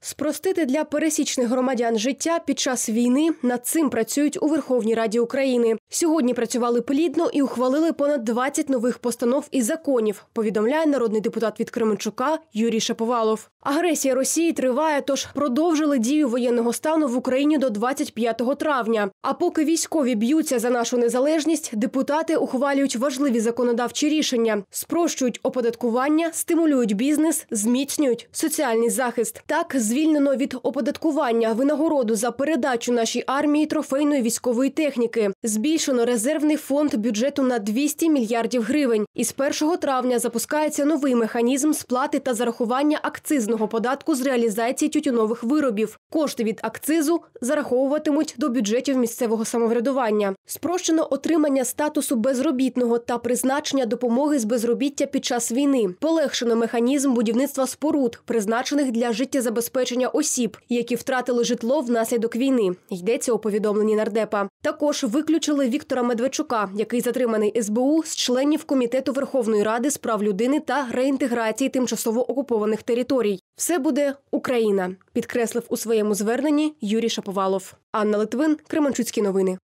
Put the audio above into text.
Спростити для пересічних громадян життя під час війни над цим працюють у Верховній Раді України. Сьогодні працювали плідно і ухвалили понад 20 нових постанов і законів. Повідомляє народний депутат від Кременчука Юрій Шаповалов. Агресія Росії триває, тож продовжили дію воєнного стану в Україні до 25 травня. А поки військові б'ються за нашу незалежність, депутати ухвалюють важливі законодавчі рішення, спрощують оподаткування, стимулюють бізнес, зміцнюють соціальний захист. Так звільнено від оподаткування винагороду за передачу нашій армії трофейної військової техніки. Збільшено резервний фонд бюджету на 200 мільярдів гривень. І з 1 травня запускається новий механізм сплати та зарахування акцизного податку з реалізації тютюнових виробів. Кошти від акцизу зараховуватимуть до бюджетів місцевого самоврядування. Спрощено отримання статусу безробітного та призначення допомоги з безробіття під час війни. Полегшено механізм будівництва споруд, призначених для життєзабезпечення забезпечення осіб, які втратили житло внаслідок війни. Йдеться у повідомленні нардепа. Також виключили Віктора Медведчука, який затриманий СБУ з членів комітету Верховної Ради з прав людини та реінтеграції тимчасово окупованих територій. Все буде Україна, підкреслив у своєму зверненні Юрій Шаповалов. Анна Литвин, Кременчуцькі новини.